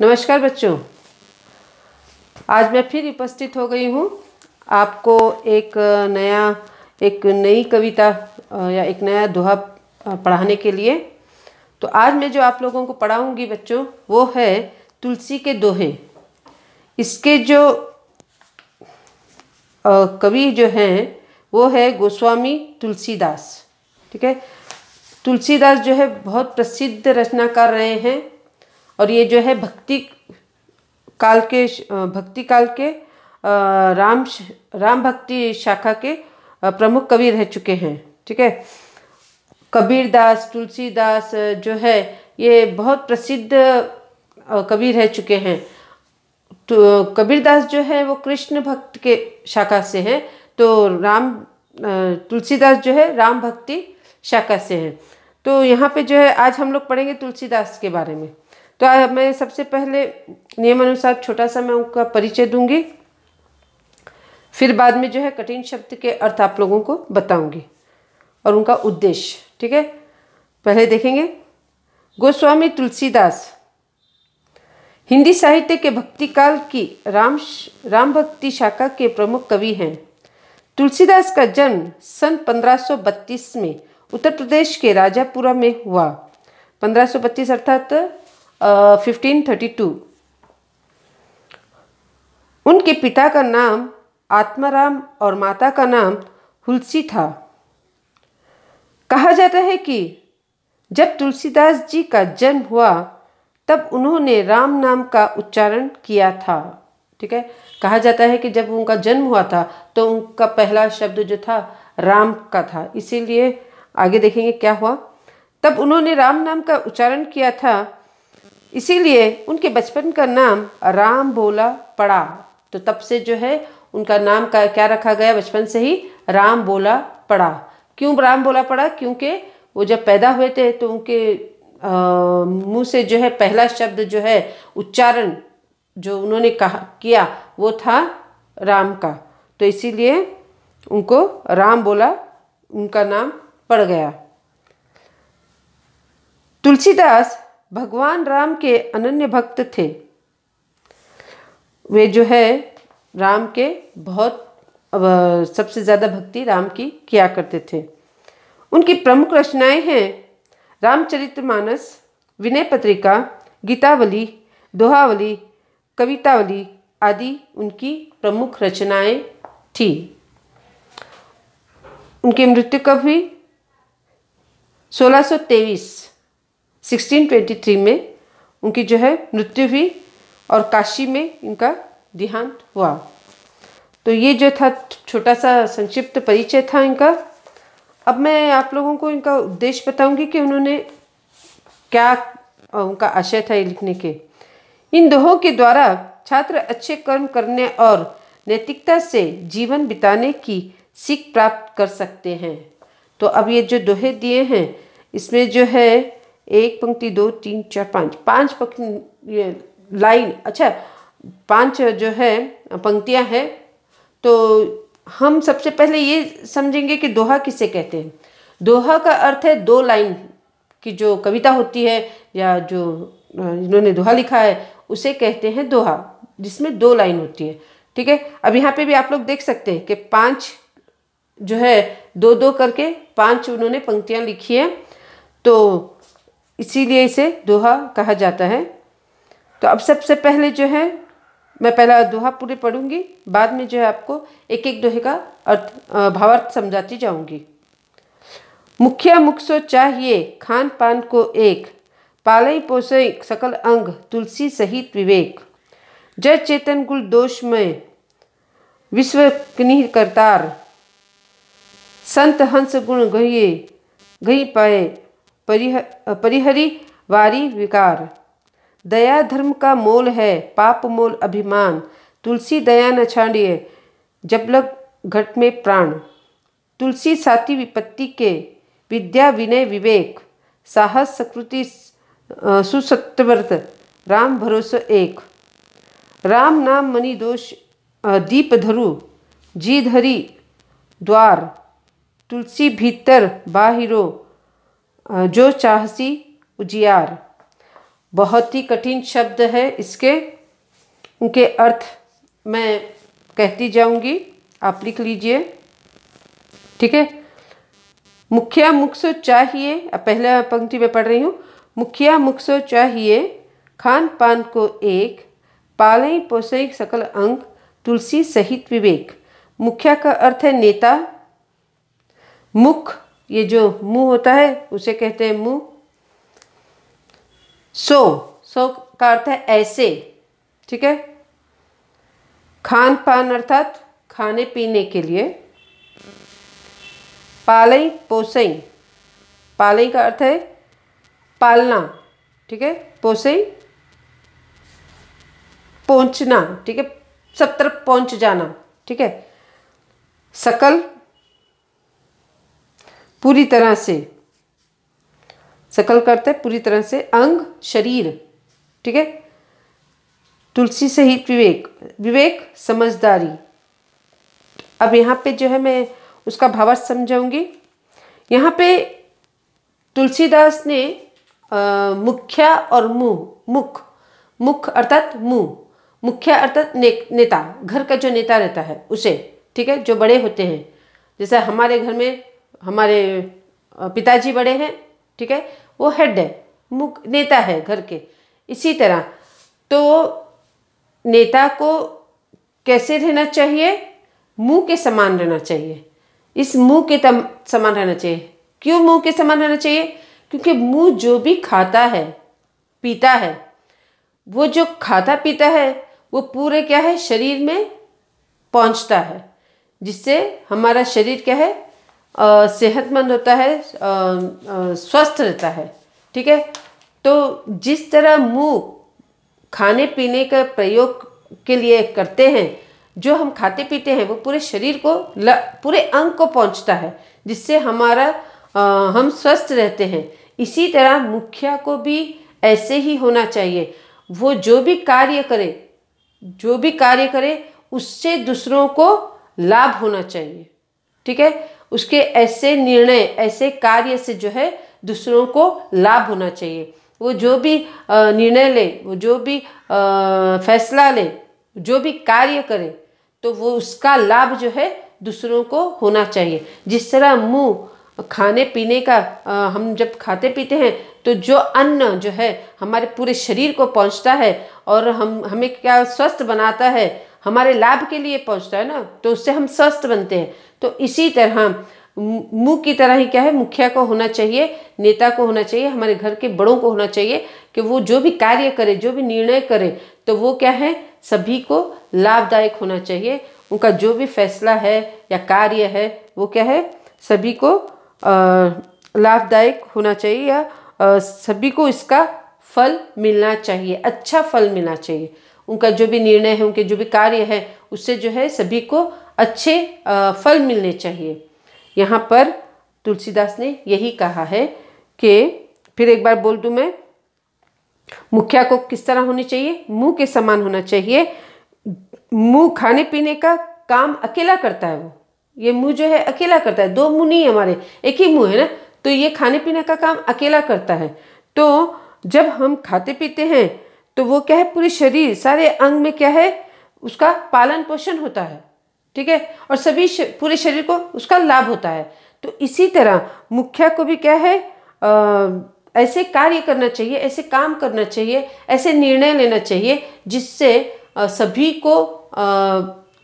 नमस्कार बच्चों आज मैं फिर उपस्थित हो गई हूँ आपको एक नया एक नई कविता या एक नया दोहा पढ़ाने के लिए तो आज मैं जो आप लोगों को पढ़ाऊँगी बच्चों वो है तुलसी के दोहे इसके जो कवि जो हैं वो है गोस्वामी तुलसीदास ठीक है तुलसीदास जो है बहुत प्रसिद्ध रचनाकार रहे हैं और ये जो है भक्ति काल के भक्ति काल के राम राम भक्ति शाखा के प्रमुख कवि रह चुके हैं ठीक है कबीरदास तुलसीदास जो है ये बहुत प्रसिद्ध कवि रह चुके हैं तो कबीरदास जो है वो कृष्ण भक्त के शाखा से हैं तो राम तुलसीदास जो है राम भक्ति शाखा से हैं तो यहाँ पे जो है आज हम लोग पढ़ेंगे तुलसीदास के बारे में तो मैं सबसे पहले नियमानुसार छोटा सा मैं उनका परिचय दूंगी फिर बाद में जो है कठिन शब्द के अर्थ आप लोगों को बताऊंगी और उनका उद्देश्य ठीक है पहले देखेंगे गोस्वामी तुलसीदास हिंदी साहित्य के भक्तिकाल की राम राम भक्ति शाखा के प्रमुख कवि हैं तुलसीदास का जन्म सन 1532 में उत्तर प्रदेश के राजापुरा में हुआ 1532 अर्थात 1532 उनके पिता का नाम आत्माराम और माता का नाम तुलसी था कहा जाता है कि जब तुलसीदास जी का जन्म हुआ तब उन्होंने राम नाम का उच्चारण किया था ठीक है कहा जाता है कि जब उनका जन्म हुआ था तो उनका पहला शब्द जो था राम का था इसीलिए आगे देखेंगे क्या हुआ तब उन्होंने राम नाम का उच्चारण किया था इसीलिए उनके बचपन का नाम राम बोला पड़ा तो तब से जो है उनका नाम का क्या रखा गया बचपन से ही राम बोला पड़ा क्यों राम बोला पड़ा क्योंकि वो जब पैदा हुए थे तो उनके मुंह से जो है पहला शब्द जो है उच्चारण जो उन्होंने कहा किया वो था राम का तो इसीलिए उनको राम बोला उनका नाम पड़ गया तुलसीदास भगवान राम के अनन्य भक्त थे वे जो है राम के बहुत सबसे ज़्यादा भक्ति राम की किया करते थे उनकी प्रमुख रचनाएं हैं रामचरितमानस विनय पत्रिका गीतावली दोहावली कवितावली आदि उनकी प्रमुख रचनाएं थी उनकी मृत्यु कब हुई सोलह 1623 1623 में उनकी जो है मृत्यु हुई और काशी में इनका देहांत हुआ तो ये जो था छोटा सा संक्षिप्त परिचय था इनका अब मैं आप लोगों को इनका उद्देश्य बताऊंगी कि उन्होंने क्या उनका आशय था ये लिखने के इन दोहों के द्वारा छात्र अच्छे कर्म करने और नैतिकता से जीवन बिताने की सीख प्राप्त कर सकते हैं तो अब ये जो दोहे दिए हैं इसमें जो है एक पंक्ति दो तीन चार पाँच पाँच पंक्ति ये लाइन अच्छा पांच जो है पंक्तियाँ हैं तो हम सबसे पहले ये समझेंगे कि दोहा किसे कहते हैं दोहा का अर्थ है दो लाइन की जो कविता होती है या जो इन्होंने दोहा लिखा है उसे कहते हैं दोहा जिसमें दो लाइन होती है ठीक है अब यहाँ पे भी आप लोग देख सकते हैं कि पांच जो है दो दो करके पांच उन्होंने पंक्तियाँ लिखी हैं तो इसीलिए इसे दोहा कहा जाता है तो अब सबसे पहले जो है मैं पहला दोहा पूरे पढ़ूंगी बाद में जो है आपको एक एक दोहे का अर्थ भावार्थ समझाती जाऊंगी मुखिया सो चाहिए खान पान को एक पालई पोसे सकल अंग तुलसी सहित विवेक जय चेतन गुल दोष में विश्व किन्हीं करतार संत हंस गुण गये गई पाए परिह परिहरी वारी विकार दया धर्म का मोल है पाप मोल अभिमान तुलसी दया न छाड़िए जबलग घट में प्राण तुलसी साथी विपत्ति के विद्या विनय विवेक साहस सकृति सुसत्यव्रत राम भरोसा एक राम नाम मनी दोष दीप धरु जी धरी द्वार तुलसी भीतर बाहिरो जो चाहसी उजियार बहुत ही कठिन शब्द है इसके उनके अर्थ मैं कहती जाऊंगी आप लिख लीजिए ठीक है मुखिया मुखसो चाहिए पहले पंक्ति में पढ़ रही हूँ मुखिया मुखसो चाहिए खान पान को एक पालई पोसई सकल अंग तुलसी सहित विवेक मुखिया का अर्थ है नेता मुख ये जो मुंह होता है उसे कहते हैं मुंह सो सो का अर्थ है ऐसे ठीक है खान पान अर्थात खाने पीने के लिए पालई पोसई पालई का अर्थ है पालना ठीक है पोसई पहुंचना ठीक है सब तरफ पहुंच जाना ठीक है सकल पूरी तरह से सकल करते पूरी तरह से अंग शरीर ठीक है तुलसी सहित विवेक विवेक समझदारी अब यहाँ पे जो है मैं उसका भावार्थ समझाऊंगी यहाँ पे तुलसीदास ने मुख्या और मुंह मुख मुख अर्थात मुंह मुख्या अर्थात ने, नेता घर का जो नेता रहता है उसे ठीक है जो बड़े होते हैं जैसे हमारे घर में हमारे पिताजी बड़े हैं ठीक है वो हेड है मुख नेता है घर के इसी तरह तो नेता को कैसे रहना चाहिए मुंह के समान रहना चाहिए इस मुंह के तम, समान रहना चाहिए क्यों मुंह के समान रहना चाहिए क्योंकि मुंह जो भी खाता है पीता है वो जो खाता पीता है वो पूरे क्या है शरीर में पहुंचता है जिससे हमारा शरीर क्या है सेहतमंद होता है स्वस्थ रहता है ठीक है तो जिस तरह मुंह खाने पीने का प्रयोग के लिए करते हैं जो हम खाते पीते हैं वो पूरे शरीर को ल, पूरे अंग को पहुंचता है जिससे हमारा आ, हम स्वस्थ रहते हैं इसी तरह मुखिया को भी ऐसे ही होना चाहिए वो जो भी कार्य करे जो भी कार्य करे उससे दूसरों को लाभ होना चाहिए ठीक है उसके ऐसे निर्णय ऐसे कार्य से जो है दूसरों को लाभ होना चाहिए वो जो भी निर्णय ले वो जो भी फैसला ले जो भी कार्य करे तो वो उसका लाभ जो है दूसरों को होना चाहिए जिस तरह मुंह खाने पीने का हम जब खाते पीते हैं तो जो अन्न जो है हमारे पूरे शरीर को पहुंचता है और हम हमें क्या स्वस्थ बनाता है हमारे लाभ के लिए पहुंचता है ना तो उससे हम स्वस्थ बनते हैं तो इसी तरह मुँह की तरह ही क्या है मुखिया को होना चाहिए नेता को होना चाहिए हमारे घर के बड़ों को होना चाहिए कि वो जो भी कार्य करे जो भी निर्णय करे तो वो क्या है सभी को लाभदायक होना चाहिए उनका जो भी फैसला है या कार्य है वो क्या है सभी को लाभदायक होना चाहिए या सभी को इसका फल मिलना चाहिए अच्छा फल मिलना चाहिए उनका जो भी निर्णय है उनके जो भी कार्य है उससे जो है सभी को अच्छे फल मिलने चाहिए यहाँ पर तुलसीदास ने यही कहा है कि फिर एक बार बोल दूँ मैं मुखिया को किस तरह होनी चाहिए मुंह के समान होना चाहिए मुंह खाने पीने का काम अकेला करता है वो ये मुंह जो है अकेला करता है दो मुंह नहीं हमारे एक ही मुंह है ना तो ये खाने पीने का काम अकेला करता है तो जब हम खाते पीते हैं तो वो क्या है पूरे शरीर सारे अंग में क्या है उसका पालन पोषण होता है ठीक है और सभी पूरे शरीर को उसका लाभ होता है तो इसी तरह मुखिया को भी क्या है आ, ऐसे कार्य करना चाहिए ऐसे काम करना चाहिए ऐसे निर्णय लेना चाहिए जिससे सभी को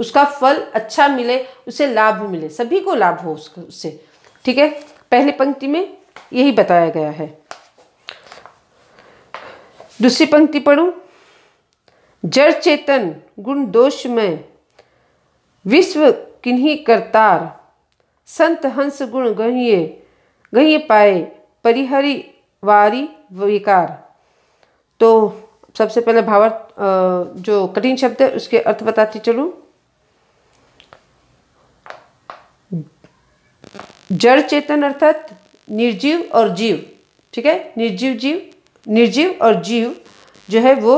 उसका फल अच्छा मिले उसे लाभ मिले सभी को लाभ हो उससे ठीक है पहले पंक्ति में यही बताया गया है दूसरी पंक्ति पढ़ू जड़ चेतन गुण दोष में विश्व किन्हीं करतार संत हंस गुण गहिए गहिए पाए परिहरी वारी विकार तो सबसे पहले भावार्थ जो कठिन शब्द है उसके अर्थ बताती चलूँ जड़ चेतन अर्थात निर्जीव और जीव ठीक है निर्जीव जीव निर्जीव और जीव जो है वो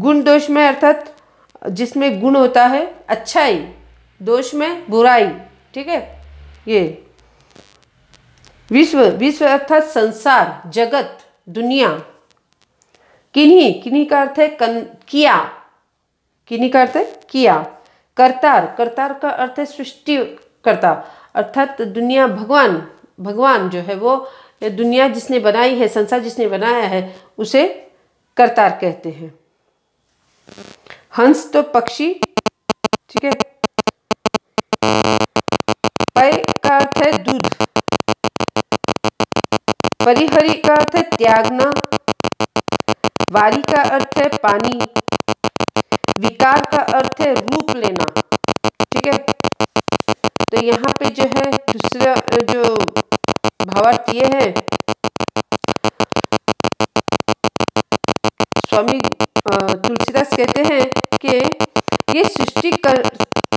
गुण दोष में अर्थात जिसमें गुण होता है अच्छाई दोष में बुराई ठीक है ये विश्व विश्व अर्थात संसार जगत दुनिया किन्हीं किन्हीं का अर्थ है कन किया किन्हीं का अर्थ है किया करतार करतार का अर्थ है सृष्टि करता अर्थात दुनिया भगवान भगवान जो है वो या दुनिया जिसने बनाई है संसार जिसने बनाया है उसे करतार कहते हैं हंस तो पक्षी ठीक है पै का अर्थ है दूध परिहरी का अर्थ है त्यागना वारी का अर्थ है पानी विकार का अर्थ है रूप लेना ठीक है तो यहाँ पे जो है दूसरा जो भावार्थ ये है स्वामी तुलसीदास कहते हैं कि ये सृष्टि कर,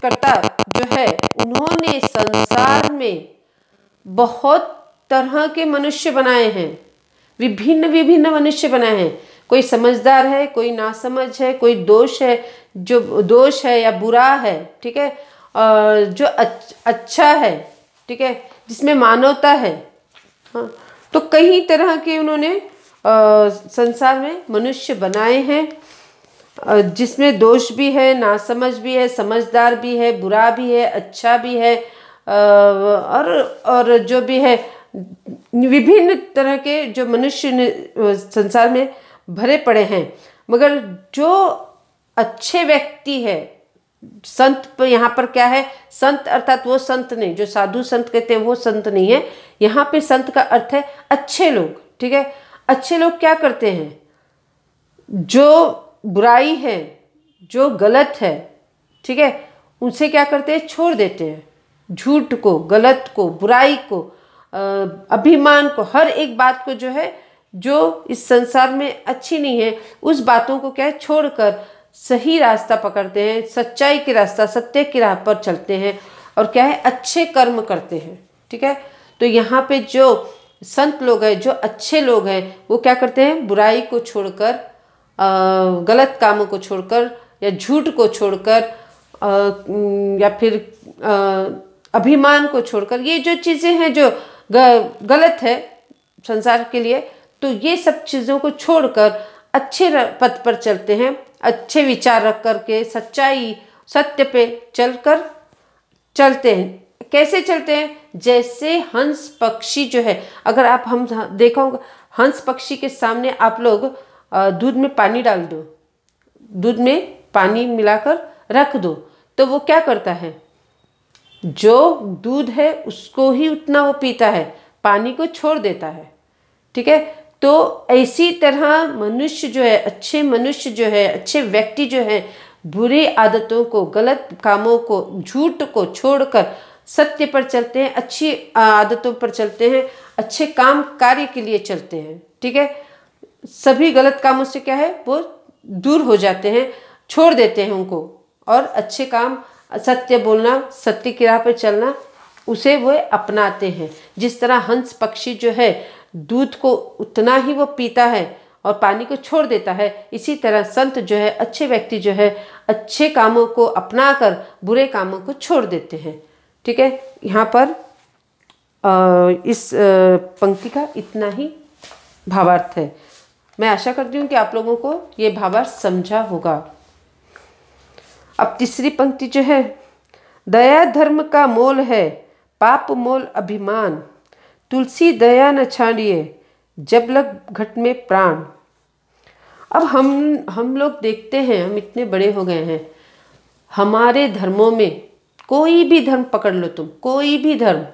करता जो है उन्होंने संसार में बहुत तरह के मनुष्य बनाए हैं विभिन्न विभिन्न मनुष्य बनाए हैं कोई समझदार है कोई नासमझ है कोई दोष है जो दोष है या बुरा है ठीक है और जो अच्छा है ठीक है जिसमें मानवता है हाँ तो कई तरह के उन्होंने आ, संसार में मनुष्य बनाए हैं जिसमें दोष भी है नासमझ भी है समझदार भी है बुरा भी है अच्छा भी है आ, और और जो भी है विभिन्न तरह के जो मनुष्य संसार में भरे पड़े हैं मगर जो अच्छे व्यक्ति है संत पर यहाँ पर क्या है संत अर्थात वो संत नहीं जो साधु संत कहते हैं वो संत नहीं है यहाँ पे संत का अर्थ है अच्छे लोग ठीक है अच्छे लोग क्या करते हैं जो बुराई है जो गलत है ठीक है उनसे क्या करते हैं छोड़ देते हैं झूठ को गलत को बुराई को अभिमान को हर एक बात को जो है जो इस संसार में अच्छी नहीं है उस बातों को क्या है छोड़कर सही रास्ता पकड़ते हैं सच्चाई के रास्ता सत्य की राह पर चलते हैं और क्या है अच्छे कर्म करते हैं ठीक है तो यहाँ पे जो संत लोग हैं जो अच्छे लोग हैं वो क्या करते हैं बुराई को छोड़कर गलत कामों को छोड़कर या झूठ को छोड़कर या फिर अभिमान को छोड़कर ये जो चीज़ें हैं जो गलत है संसार के लिए तो ये सब चीज़ों को छोड़कर अच्छे पथ पर चलते हैं अच्छे विचार रख कर के सच्चाई सत्य पे चलकर चलते हैं कैसे चलते हैं जैसे हंस पक्षी जो है अगर आप हम देखोगे हंस पक्षी के सामने आप लोग दूध में पानी डाल दो दूध में पानी मिलाकर रख दो तो वो क्या करता है जो दूध है उसको ही उतना वो पीता है पानी को छोड़ देता है ठीक है तो ऐसी तरह मनुष्य जो है अच्छे मनुष्य जो है अच्छे व्यक्ति जो है बुरी आदतों को गलत कामों को झूठ को छोड़कर सत्य पर चलते हैं अच्छी आदतों पर चलते हैं अच्छे काम कार्य के लिए चलते हैं ठीक है सभी गलत कामों से क्या है वो दूर हो जाते हैं छोड़ देते हैं उनको और अच्छे काम सत्य बोलना सत्य की राह पर चलना उसे वो अपनाते हैं जिस तरह हंस पक्षी जो है दूध को उतना ही वो पीता है और पानी को छोड़ देता है इसी तरह संत जो है अच्छे व्यक्ति जो है अच्छे कामों को अपना कर बुरे कामों को छोड़ देते हैं ठीक है यहाँ पर इस पंक्ति का इतना ही भावार्थ है मैं आशा करती हूँ कि आप लोगों को ये भावार्थ समझा होगा अब तीसरी पंक्ति जो है दया धर्म का मोल है पाप मोल अभिमान तुलसी दया न छाड़िए जब लग घट में प्राण अब हम हम लोग देखते हैं हम इतने बड़े हो गए हैं हमारे धर्मों में कोई भी धर्म पकड़ लो तुम कोई भी धर्म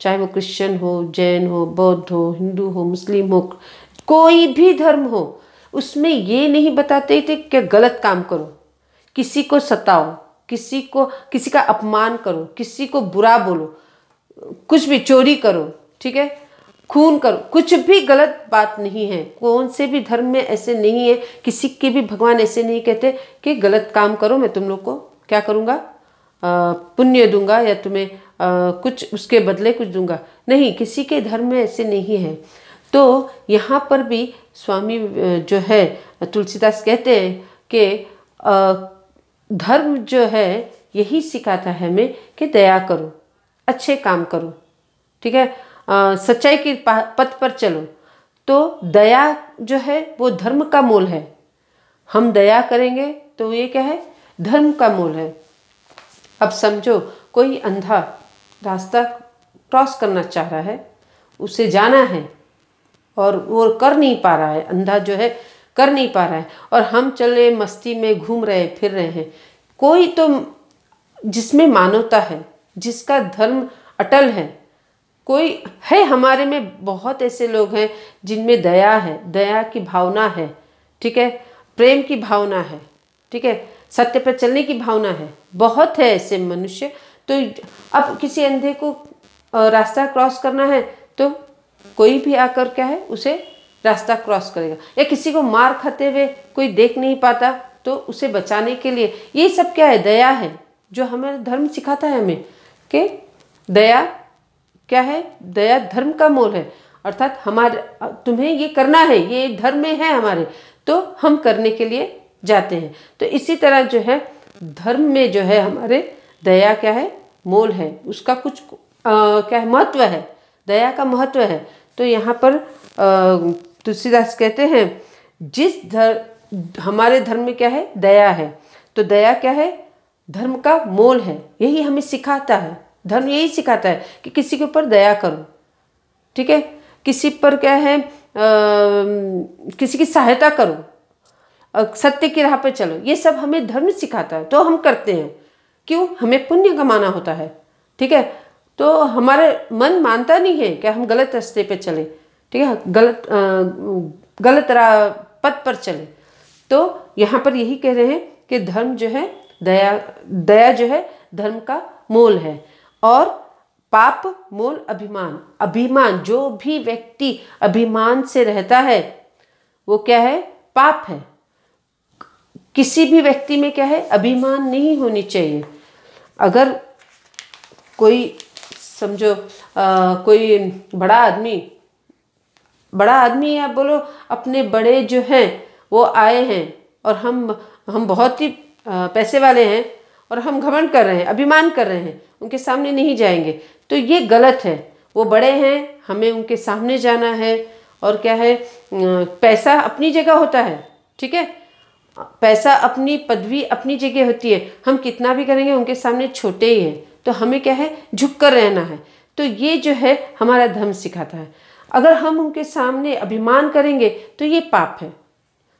चाहे वो क्रिश्चियन हो जैन हो बौद्ध हो हिंदू हो मुस्लिम हो कोई भी धर्म हो उसमें ये नहीं बताते थे कि गलत काम करो किसी को सताओ किसी को किसी का अपमान करो किसी को बुरा बोलो कुछ भी चोरी करो ठीक है खून करो कुछ भी गलत बात नहीं है कौन से भी धर्म में ऐसे नहीं है किसी के भी भगवान ऐसे नहीं कहते कि गलत काम करो मैं तुम लोग को क्या करूँगा पुण्य दूंगा या तुम्हें आ, कुछ उसके बदले कुछ दूंगा नहीं किसी के धर्म में ऐसे नहीं है तो यहाँ पर भी स्वामी जो है तुलसीदास कहते हैं कि धर्म जो है यही सिखाता है हमें कि दया करो अच्छे काम करो ठीक है सच्चाई के पथ पर चलो तो दया जो है वो धर्म का मूल है हम दया करेंगे तो ये क्या है धर्म का मूल है अब समझो कोई अंधा रास्ता क्रॉस करना चाह रहा है उसे जाना है और वो कर नहीं पा रहा है अंधा जो है कर नहीं पा रहा है और हम चले मस्ती में घूम रहे फिर रहे हैं कोई तो जिसमें मानवता है जिसका धर्म अटल है कोई है हमारे में बहुत ऐसे लोग हैं जिनमें दया है दया की भावना है ठीक है प्रेम की भावना है ठीक है सत्य पर चलने की भावना है बहुत है ऐसे मनुष्य तो अब किसी अंधे को रास्ता क्रॉस करना है तो कोई भी आकर क्या है उसे रास्ता क्रॉस करेगा या किसी को मार खाते हुए कोई देख नहीं पाता तो उसे बचाने के लिए ये सब क्या है दया है जो हमारा धर्म सिखाता है हमें कि दया क्या है दया धर्म का मोल है अर्थात हमारे तुम्हें ये करना है ये धर्म में है हमारे तो हम करने के लिए जाते हैं तो इसी तरह जो है धर्म में जो है हमारे दया क्या है मोल है उसका कुछ आ, क्या है महत्व है दया का महत्व है तो यहाँ पर तुलसीदास कहते हैं जिस धर हमारे धर्म में क्या है दया है तो दया क्या है धर्म का मोल है यही हमें सिखाता है धर्म यही सिखाता है कि किसी के ऊपर दया करो ठीक है किसी पर क्या है आ, किसी की सहायता करो सत्य की राह पर चलो ये सब हमें धर्म सिखाता है तो हम करते हैं क्यों हमें पुण्य कमाना होता है ठीक है तो हमारे मन मानता नहीं है कि हम गलत रास्ते पर चले ठीक है गलत आ, गलत राह पथ पर चले तो यहाँ पर यही कह रहे हैं कि धर्म जो है दया दया जो है धर्म का मोल है और पाप मूल अभिमान अभिमान जो भी व्यक्ति अभिमान से रहता है वो क्या है पाप है किसी भी व्यक्ति में क्या है अभिमान नहीं होनी चाहिए अगर कोई समझो आ, कोई बड़ा आदमी बड़ा आदमी या बोलो अपने बड़े जो हैं वो आए हैं और हम हम बहुत ही पैसे वाले हैं और हम घमंड कर रहे हैं अभिमान कर रहे हैं उनके सामने नहीं जाएंगे तो ये गलत है वो बड़े हैं हमें उनके सामने जाना है और क्या है पैसा अपनी जगह होता है ठीक है पैसा अपनी पदवी अपनी जगह होती है हम कितना भी करेंगे उनके सामने छोटे ही हैं तो हमें क्या है झुक कर रहना है तो ये जो है हमारा धर्म सिखाता है अगर हम उनके सामने अभिमान करेंगे तो ये पाप है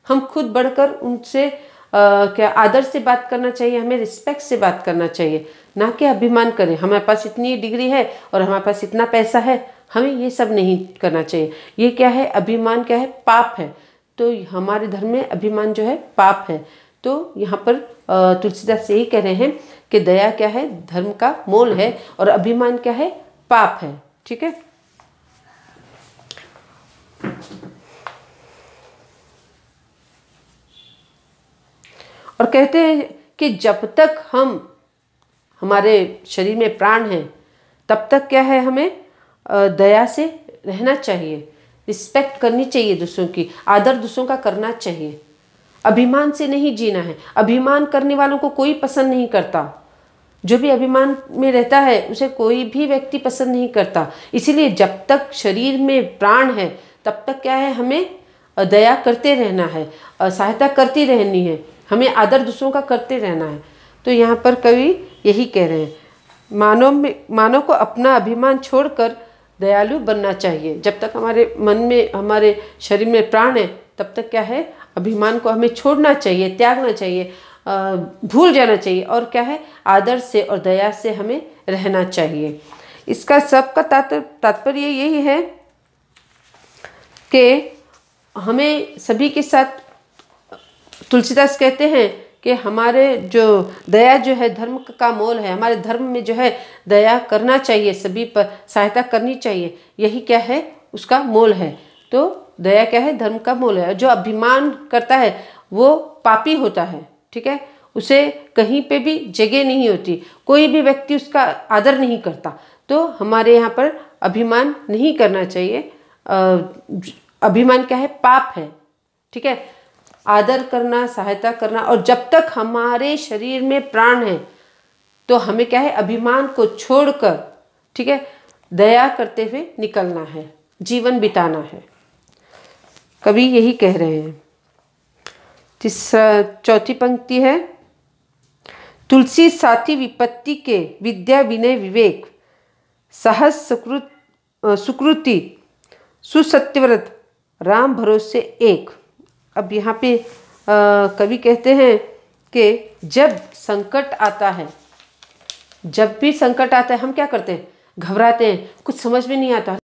हम खुद बढ़कर उनसे क्या आदर से बात करना चाहिए हमें रिस्पेक्ट से बात करना चाहिए ना कि अभिमान करें हमारे पास इतनी डिग्री है और हमारे पास इतना पैसा है हमें ये सब नहीं करना चाहिए ये क्या है अभिमान क्या है पाप है तो हमारे धर्म में अभिमान जो है पाप है तो यहाँ पर तुलसीदास यही कह रहे हैं कि दया क्या है धर्म का मोल है और अभिमान क्या है पाप है ठीक है और कहते हैं कि जब तक हम हमारे शरीर में प्राण हैं तब तक क्या है हमें दया से रहना चाहिए रिस्पेक्ट करनी चाहिए दूसरों की आदर दूसरों का करना चाहिए अभिमान से नहीं जीना है अभिमान करने वालों को कोई पसंद नहीं करता जो भी अभिमान में रहता है उसे कोई भी व्यक्ति पसंद नहीं करता इसीलिए जब तक शरीर में प्राण है तब तक क्या है हमें दया करते रहना है सहायता करती रहनी है हमें आदर दूसरों का करते रहना है तो यहाँ पर कवि यही कह रहे हैं मानव में मानव को अपना अभिमान छोड़कर दयालु बनना चाहिए जब तक हमारे मन में हमारे शरीर में प्राण है तब तक क्या है अभिमान को हमें छोड़ना चाहिए त्यागना चाहिए भूल जाना चाहिए और क्या है आदर से और दया से हमें रहना चाहिए इसका सबका तात्पर्य यही है कि हमें सभी के साथ तुलसीदास कहते हैं कि हमारे जो दया जो है धर्म का मोल है हमारे धर्म में जो है दया करना चाहिए सभी पर सहायता करनी चाहिए यही क्या है उसका मोल है तो दया क्या है धर्म का मोल है जो अभिमान करता है वो पापी होता है ठीक है उसे कहीं पे भी जगह नहीं होती कोई भी व्यक्ति उसका आदर नहीं करता तो हमारे यहाँ पर अभिमान नहीं करना चाहिए अभिमान क्या है पाप है ठीक है आदर करना सहायता करना और जब तक हमारे शरीर में प्राण है तो हमें क्या है अभिमान को छोड़कर ठीक है दया करते हुए निकलना है जीवन बिताना है कभी यही कह रहे हैं तीसरा चौथी पंक्ति है तुलसी साथी विपत्ति के विद्या विनय विवेक सहज सुकृत सुकृति सुसत्यव्रत राम भरोसे एक अब यहाँ पे कवि कहते हैं कि जब संकट आता है जब भी संकट आता है हम क्या करते हैं घबराते हैं कुछ समझ में नहीं आता